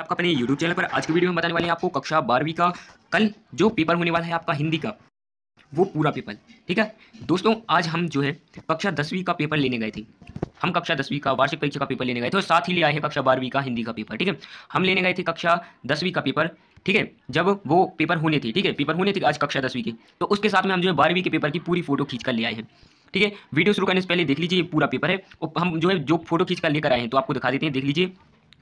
आपका अपने YouTube channel पर आज की वीडियो में बताने वाले हैं आपको कक्षा बारहवीं का कल जो पेपर होने वाला है आपका हिंदी का वो पूरा पेपर ठीक है दोस्तों आज हम जो है कक्षा दसवीं का पेपर लेने गए थे हम कक्षा दसवीं का वार्षिक परीक्षा का पेपर लेने गए थे और साथ ही ले आए हैं कक्षा बारहवीं का हिंदी का पेपर ठीक है हम लेने गए थे कक्षा दसवीं का पेपर ठीक है जब वो पेपर होने थे ठीक है पेपर होने थे आज कक्षा दसवीं के तो उसके साथ में हम जो है बारहवीं के पेपर की पूरी फोटो खींच कर ले आए हैं ठीक है वीडियो शुरू करने से पहले देख लीजिए ये पूरा पेपर है और हम जो है जो फोटो खींच कर लेकर आए हैं तो आपको दिखा देते हैं देख लीजिए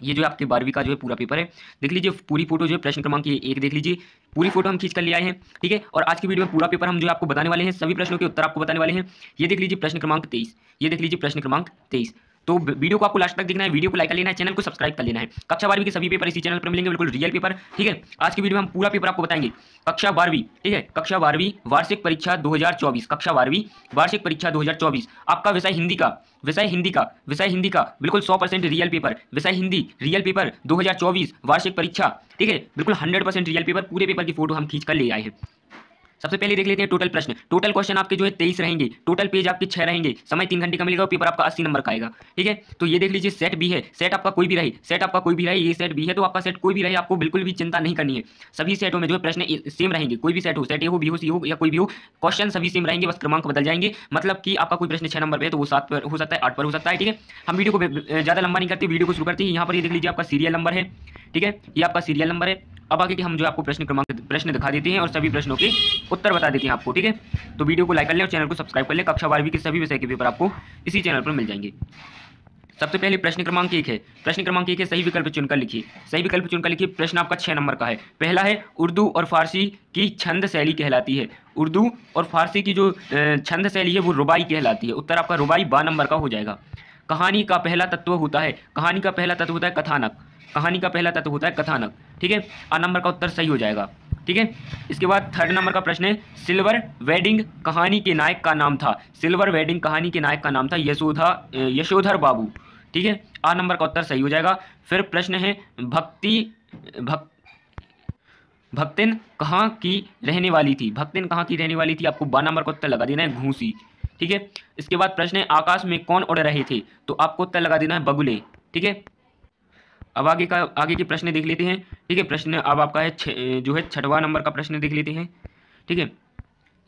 ये जो आपके बारहवीं का जो है पूरा पेपर है देख लीजिए पूरी फोटो जो है प्रश्न क्रमांक एक देख लीजिए पूरी फोटो हम खींच कर ले आए हैं ठीक है और आज की वीडियो में पूरा पेपर हम जो आपको बताने वाले हैं सभी प्रश्नों के उत्तर आपको बताने वाले हैं ये देख लीजिए प्रश्न क्रमांक तेईस ये देख लीजिए प्रश्न क्रमांक तेईस तो वीडियो को आपको लास्ट तक देखना है वीडियो को लाइक कर लेना है चैनल को सब्सक्राइब कर लेना है कक्षा बारहवीं के सभी पेपर इसी चैनल पर मिलेंगे बिल्कुल रियल पेपर ठीक है आज की वीडियो में हम पूरा पेपर आपको बताएंगे कक्षा बारहवीं ठीक है कक्षा बारहवीं वार्षिक परीक्षा चौबीस कक्षा बारहवीं वार्षिक परीक्षा चौबीस आपका विषय हिंदी का विषय हिंदी का विषय हिंदी का बिल्कुल सौ परसेंट रियल पेपर विषय हिंदी रियल पेपर चौबीस वार्षिक परीक्षा ठीक है बिल्कुल हंड्रेड परसेंट रियल पेपर पूरे पेपर की फोटो हम खींच कर ले आए हैं सबसे पहले देख लेते हैं टोटल प्रश्न टोटल क्वेश्चन आपके जो है तेईस रहेंगे टोटल पेज आपके छह रहेंगे समय तीन घंटे का मिलेगा और पेपर आपका अस्सी नंबर का आएगा ठीक है तो ये देख लीजिए सेट भी है सेट आपका कोई भी रहे सेट आपका कोई भी रहे ये सेट भी है तो आपका सेट कोई भी रहे आपको बिल्कुल भी चिंता नहीं करनी है सभी सेटों में जो है प्रश्न सेम रहेंगे कोई भी सेट हो सेट ए हो भी हो सी हो या कोई भी हो क्वेश्चन सभी सेम रहेंगे बस क्रमांक बदल जाएंगे मतलब कि आपका कोई प्रश्न छह नंबर पर है तो वो सात पर हो सकता है आठ पर हो सकता है ठीक है हम वीडियो को ज़्यादा लंबा नहीं करते वीडियो को शुरू करते हैं यहाँ पर ये देख लीजिए आपका सीरियल नंबर है ठीक है ये आपका सीरियल नंबर है अब आगे की हम जो आपको प्रश्न क्रमांक प्रश्न दिखा देते हैं और सभी प्रश्नों के उत्तर बता देते हैं आपको ठीक है तो वीडियो को लाइक कर लें और चैनल को सब्सक्राइब कर लें कक्षा बारहवीं के सभी विषय के पेपर आपको इसी चैनल पर मिल जाएंगे सबसे पहले प्रश्न क्रमांक एक है प्रश्न क्रमांक एक है सही विकल्प चुनकर लिखिए सही विकल्प चुनकर लिखिए प्रश्न आपका छः नंबर का है पहला है उर्दू और फारसी की छंद शैली कहलाती है उर्दू और फारसी की जो छंद शैली है वो रुबाई कहलाती है उत्तर आपका रुबाई बा नंबर का हो जाएगा कहानी का पहला तत्व होता है कहानी का पहला तत्व होता है कथानक कहानी का पहला तत्व होता है कथानक ठीक है आ नंबर का उत्तर सही हो जाएगा ठीक है इसके बाद थर्ड नंबर का प्रश्न है सिल्वर वेडिंग कहानी के नायक का नाम था सिल्वर वेडिंग कहानी के नायक का नाम था यशोधा यशोधर बाबू ठीक है आ नंबर का उत्तर सही हो जाएगा फिर प्रश्न है भक्ति भक् भक्तिन कहाँ की रहने वाली थी भक्तिन कहाँ की रहने वाली थी आपको बारह नंबर का उत्तर लगा देना है घूसी ठीक है इसके बाद प्रश्न है आकाश में कौन उड़ रहे थे तो आपको उत्तर लगा देना है बगुले ठीक है अब आगे का आगे के प्रश्न देख लेते हैं ठीक है प्रश्न अब आपका है जो है छठवा नंबर का प्रश्न देख लेते हैं ठीक है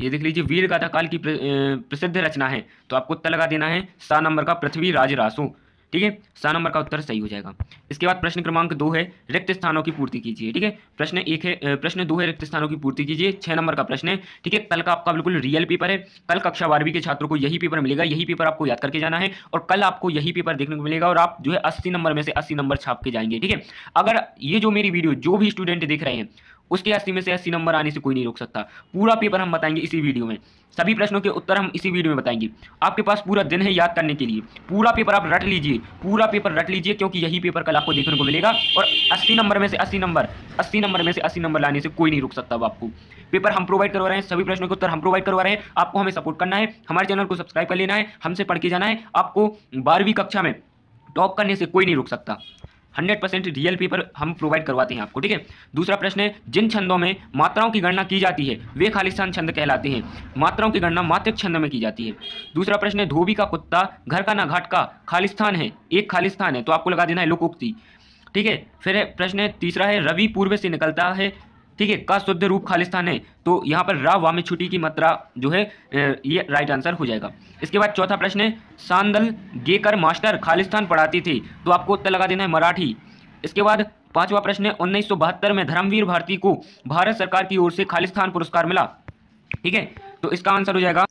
ये देख लीजिए वीर गाथा काल की प्रसिद्ध रचना है तो आपको उत्तर लगा देना है सात नंबर का पृथ्वी राज रासू ठीक है सात नंबर का उत्तर सही हो जाएगा इसके बाद प्रश्न क्रमांक दो है रिक्त स्थानों की पूर्ति कीजिए ठीक है प्रश्न एक है प्रश्न दो है रिक्त स्थानों की पूर्ति कीजिए छह नंबर का प्रश्न है ठीक है कल का आपका बिल्कुल रियल पेपर है कल कक्षा बारहवीं के छात्रों को यही पेपर मिलेगा यही पेपर आपको याद करके जाना है और कल आपको यही पेपर देखने को मिलेगा और आप जो है अस्सी नंबर में से अस्सी नंबर छाप के जाएंगे ठीक है अगर ये जो मेरी वीडियो जो भी स्टूडेंट देख रहे हैं उसके अस्सी में से अस्सी नंबर आने से कोई नहीं रोक सकता पूरा पेपर हम बताएंगे इसी वीडियो में सभी प्रश्नों के उत्तर हम इसी वीडियो में बताएंगे आपके पास पूरा दिन है याद करने के लिए पूरा पेपर आप रट लीजिए पूरा पेपर रट लीजिए क्योंकि यही पेपर कल आपको देखने को मिलेगा और अस्सी नंबर में से अस्सी नंबर अस्सी नंबर में से अस्सी नंबर लाने से कोई नहीं रोक सकता अब आपको पेपर हम प्रोवाइड करवा रहे हैं सभी प्रश्नों के उत्तर हम प्रोवाइड करवा रहे हैं आपको हमें सपोर्ट करना है हमारे चैनल को सब्सक्राइब कर लेना है हमसे पढ़ के जाना है आपको बारहवीं कक्षा में टॉप करने से कोई नहीं रोक सकता हंड्रेड परसेंट रियल पेपर हम प्रोवाइड करवाते हैं आपको ठीक है दूसरा प्रश्न है जिन छंदों में मात्राओं की गणना की जाती है वे खालिस्तान छंद कहलाते हैं मात्राओं की गणना मात्रिक छंद में की जाती है दूसरा प्रश्न है धोबी का कुत्ता घर का ना घाट का खालिस्तान है एक खालिस्तान है तो आपको लगा देना है लोकोक्ति ठीक है फिर प्रश्न है तीसरा है रवि पूर्व से निकलता है ठीक है क शुद्ध रूप खालिस्तान है तो यहाँ पर रा वामी छुट्टी की मात्रा जो है ये राइट आंसर हो जाएगा इसके बाद चौथा प्रश्न है सांदल गेकर मास्टर खालिस्तान पढ़ाती थी तो आपको उत्तर लगा देना है मराठी इसके बाद पांचवा प्रश्न है उन्नीस में धर्मवीर भारती को भारत सरकार की ओर से खालिस्तान पुरस्कार मिला ठीक है तो इसका आंसर हो जाएगा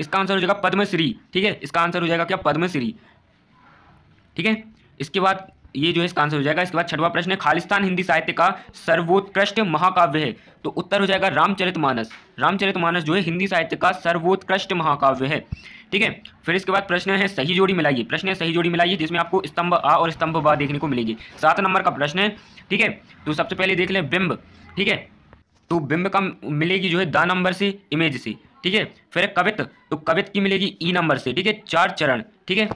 इसका आंसर हो जाएगा पद्मश्री ठीक है इसका आंसर हो जाएगा क्या पद्मश्री ठीक है इसके बाद ये जो है इसका आंसर हो जाएगा इसके बाद छठवा प्रश्न है खालिस्तान हिंदी साहित्य का सर्वोत्कृष्ट महाकाव्य है तो उत्तर हो जाएगा रामचरितमानस रामचरितमानस जो है हिंदी साहित्य का सर्वोत्कृष्ट महाकाव्य है ठीक है फिर इसके बाद प्रश्न है सही जोड़ी मिलाइए प्रश्न है सही जोड़ी मिलाइए जिसमें आपको स्तंभ आ और स्तंभ बा देखने को मिलेगी सात नंबर का प्रश्न है ठीक है तो सबसे पहले देख लें बिंब ठीक है तो बिंब का मिलेगी जो है दा नंबर से इमेज से ठीक है फिर कवित तो कवित की मिलेगी ई नंबर से ठीक है चार चरण ठीक है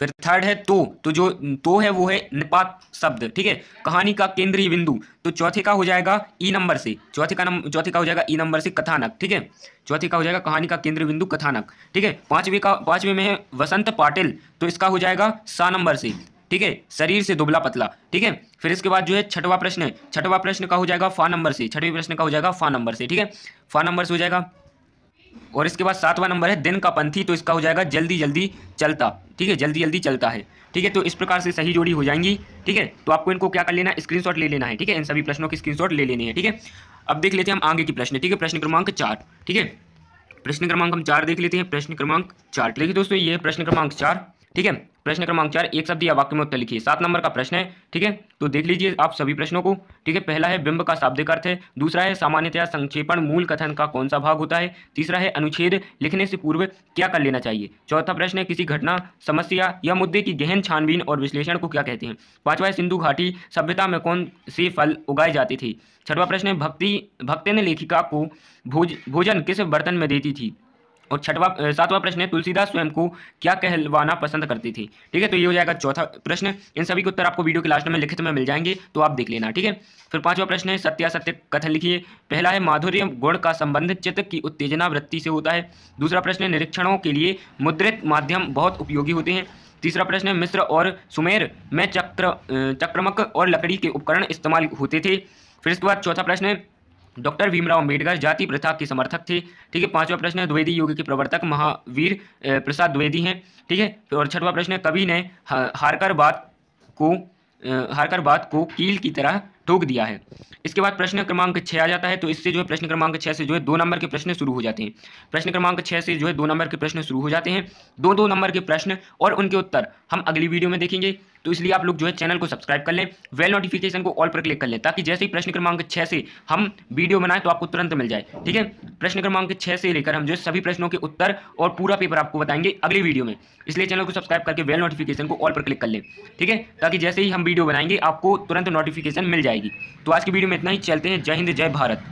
फिर थर्ड है तो तो जो तो है वो है निपात शब्द ठीक है कहानी का केंद्रीय बिंदु तो चौथे का हो जाएगा ई e नंबर से चौथे का नंबर चौथे का हो जाएगा ई e नंबर से कथानक ठीक है चौथे का हो जाएगा कहानी का केंद्रीय बिंदु कथानक ठीक है पांचवे का पांचवे में है वसंत पाटिल तो इसका हो जाएगा सा नंबर से ठीक है शरीर से दुबला पतला ठीक है फिर इसके बाद जो है छठवा प्रश्न है छठवा प्रश्न का हो जाएगा फा नंबर से छठवें प्रश्न का हो जाएगा फा नंबर से ठीक है फा नंबर से हो जाएगा और इसके बाद सातवां नंबर है दिन का पंथी तो इसका हो जाएगा जल्दी जल्दी चलता ठीक है जल्दी जल्दी चलता है ठीक है तो इस प्रकार से सही जोड़ी हो जाएंगी ठीक है तो आपको इनको क्या कर लेना है स्क्रीनशॉट ले लेना है ठीक है इन सभी प्रश्नों की स्क्रीनशॉट ले लेनी है ठीक है अब देख लेते हैं हम आगे की प्रश्न ठीक है प्रश्न क्रमांक चार ठीक है प्रश्न क्रमांक हम चार देख लेते हैं प्रश्न क्रमांक चार देखिए दोस्तों ये प्रश्न क्रमांक चार ठीक है प्रश्न क्रमांक चार एक शब्द या वाक्य में उत्तर लिखिए सात नंबर का प्रश्न है ठीक है तो देख लीजिए आप सभी प्रश्नों को ठीक है पहला है बिंब का शाब्दिक अर्थ है दूसरा है सामान्यतया संक्षेपण मूल कथन का कौन सा भाग होता है तीसरा है अनुच्छेद लिखने से पूर्व क्या कर लेना चाहिए चौथा प्रश्न है किसी घटना समस्या या मुद्दे की गहन छानबीन और विश्लेषण को क्या कहते हैं पांचवा है सिंधु घाटी सभ्यता में कौन से फल उगाए जाते थे छठवा प्रश्न है भक्ति भक्त ने लेखिका को भोज भोजन किस बर्तन में देती थी और छठवा सातवां प्रश्न है तुलसीदास स्वयं को क्या कहलवाना पसंद करती थी ठीक है तो ये हो जाएगा चौथा प्रश्न इन सभी के उत्तर आपको वीडियो के लास्ट में लिखित में मिल जाएंगे तो आप देख लेना ठीक है फिर पांचवा प्रश्न है सत्यासत्य कथन लिखिए पहला है माधुर्य गुण का संबंध चित्त की उत्तेजना वृत्ति से होता है दूसरा प्रश्न है निरीक्षणों के लिए मुद्रित माध्यम बहुत उपयोगी होते हैं तीसरा प्रश्न है मिस्र और सुमेर में चक्र चक्रमक और लकड़ी के उपकरण इस्तेमाल होते थे फिर इसके बाद चौथा प्रश्न है डॉक्टर भीमराव अंबेडकर जाति प्रथा के समर्थक थे ठीक है पांचवा प्रश्न है द्वेदी युग के प्रवर्तक महावीर प्रसाद द्वेदी हैं ठीक है थीके? और छठवा प्रश्न है कवि ने हारकर बात को हारकर बात को कील की तरह ठोक दिया है इसके बाद प्रश्न क्रमांक छः आ जाता है तो इससे जो है प्रश्न क्रमांक छः से जो है दो नंबर के प्रश्न शुरू हो जाते हैं प्रश्न क्रमांक छः से जो है दो नंबर के प्रश्न शुरू हो जाते हैं दो दो नंबर के प्रश्न और उनके उत्तर हम अगली वीडियो में देखेंगे तो इसलिए आप लोग जो है चैनल को सब्सक्राइब कर लें वेल नोटिफिकेशन को ऑल पर क्लिक कर लें ताकि जैसे ही प्रश्न क्रमांक छः से हम वीडियो बनाएं तो आपको तुरंत मिल जाए ठीक है प्रश्न क्रमांक छः से लेकर हम जो है सभी प्रश्नों के उत्तर और पूरा पेपर आपको बताएंगे अगली वीडियो में इसलिए चैनल को सब्सक्राइब करके वेल नोटिफिकेशन को ऑल पर क्लिक कर लें ठीक है ताकि जैसे ही हम वीडियो बनाएंगे आपको तुरंत नोटिफिकेशन मिल जाएगी तो आज की वीडियो में इतना ही चलते हैं जय हिंद जय भारत